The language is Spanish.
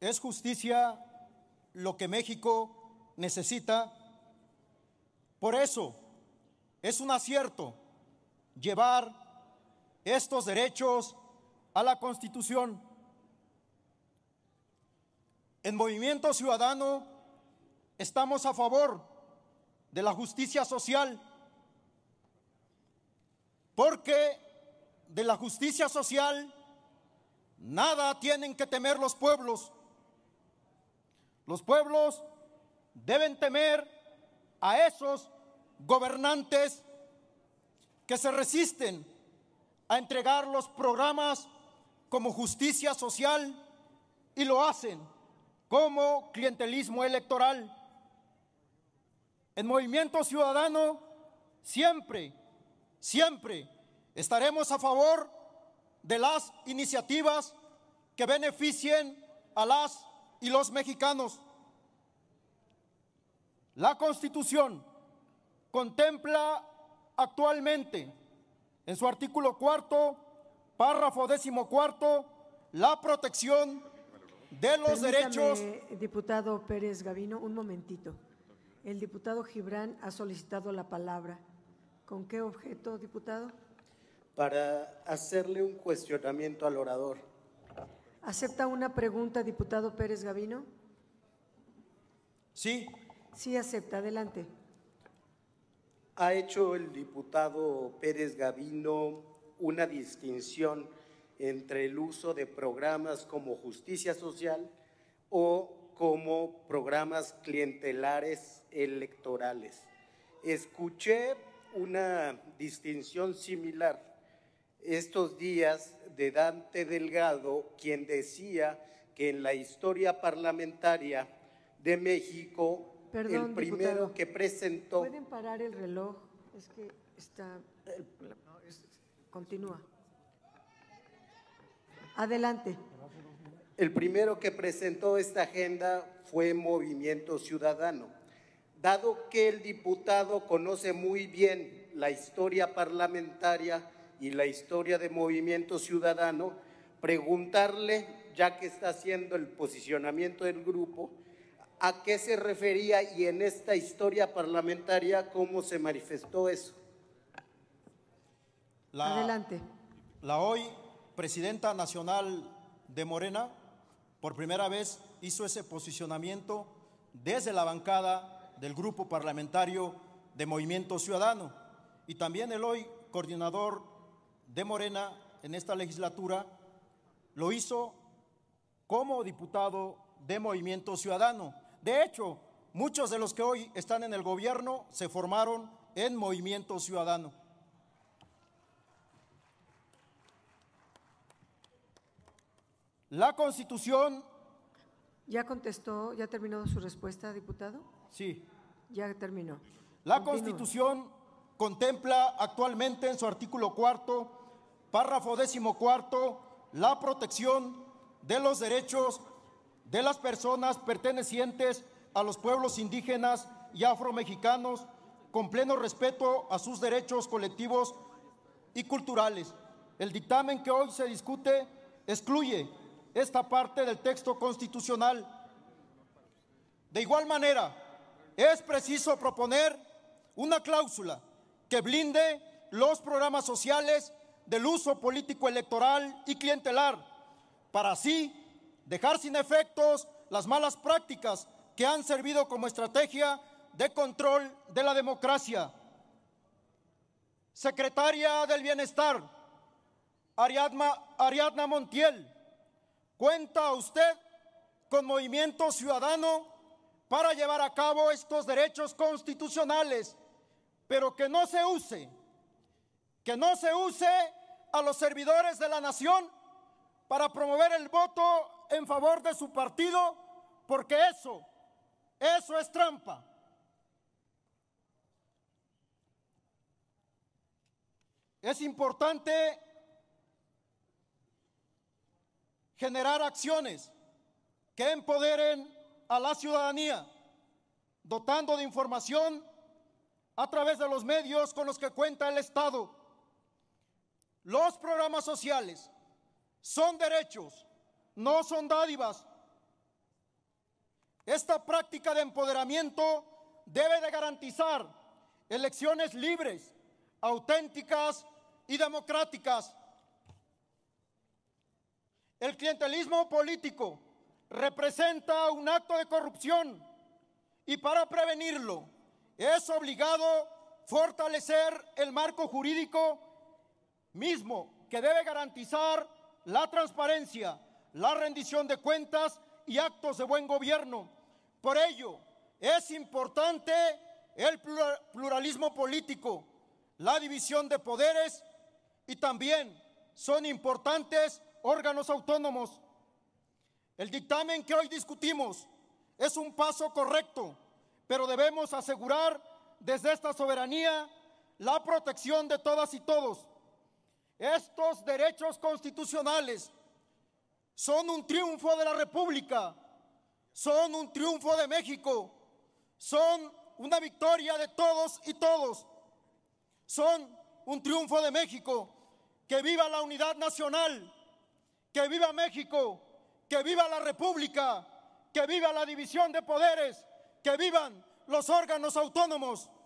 ¿Es justicia lo que México necesita? Por eso es un acierto llevar estos derechos a la Constitución. En Movimiento Ciudadano estamos a favor de la justicia social, porque de la justicia social nada tienen que temer los pueblos los pueblos deben temer a esos gobernantes que se resisten a entregar los programas como justicia social y lo hacen como clientelismo electoral. En Movimiento Ciudadano siempre, siempre estaremos a favor de las iniciativas que beneficien a las y los mexicanos. La Constitución contempla actualmente en su artículo cuarto, párrafo décimo cuarto, la protección de los derechos. Diputado Pérez Gavino, un momentito. El diputado Gibran ha solicitado la palabra. ¿Con qué objeto, diputado? Para hacerle un cuestionamiento al orador. ¿Acepta una pregunta, diputado Pérez Gavino? Sí. Sí, acepta. Adelante. Ha hecho el diputado Pérez Gavino una distinción entre el uso de programas como justicia social o como programas clientelares electorales. Escuché una distinción similar estos días de Dante Delgado, quien decía que en la historia parlamentaria de México, el primero que presentó... ¿Pueden parar el reloj? Es que está... Continúa. Adelante. El primero que presentó esta agenda fue Movimiento Ciudadano. Dado que el diputado conoce muy bien la historia parlamentaria y la historia de Movimiento Ciudadano, preguntarle, ya que está haciendo el posicionamiento del grupo, a qué se refería y en esta historia parlamentaria cómo se manifestó eso. La, Adelante. La hoy presidenta nacional de Morena, por primera vez hizo ese posicionamiento desde la bancada del grupo parlamentario de Movimiento Ciudadano y también el hoy coordinador de Morena en esta legislatura lo hizo como diputado de Movimiento Ciudadano. De hecho, muchos de los que hoy están en el gobierno se formaron en Movimiento Ciudadano. La Constitución... ¿Ya contestó, ya terminó su respuesta, diputado? Sí. Ya terminó. La Constitución contempla actualmente en su artículo cuarto párrafo décimo cuarto, la protección de los derechos de las personas pertenecientes a los pueblos indígenas y afromexicanos con pleno respeto a sus derechos colectivos y culturales. El dictamen que hoy se discute excluye esta parte del texto constitucional. De igual manera, es preciso proponer una cláusula que blinde los programas sociales del uso político electoral y clientelar, para así dejar sin efectos las malas prácticas que han servido como estrategia de control de la democracia. Secretaria del Bienestar, Ariadna, Montiel, ¿cuenta usted con Movimiento Ciudadano para llevar a cabo estos derechos constitucionales, pero que no se use, que no se use a los servidores de la nación para promover el voto en favor de su partido, porque eso, eso es trampa. Es importante generar acciones que empoderen a la ciudadanía, dotando de información a través de los medios con los que cuenta el Estado los programas sociales son derechos, no son dádivas. Esta práctica de empoderamiento debe de garantizar elecciones libres, auténticas y democráticas. El clientelismo político representa un acto de corrupción y para prevenirlo es obligado fortalecer el marco jurídico mismo que debe garantizar la transparencia, la rendición de cuentas y actos de buen gobierno. Por ello, es importante el pluralismo político, la división de poderes y también son importantes órganos autónomos. El dictamen que hoy discutimos es un paso correcto, pero debemos asegurar desde esta soberanía la protección de todas y todos estos derechos constitucionales son un triunfo de la República, son un triunfo de México, son una victoria de todos y todos, son un triunfo de México. Que viva la unidad nacional, que viva México, que viva la República, que viva la división de poderes, que vivan los órganos autónomos.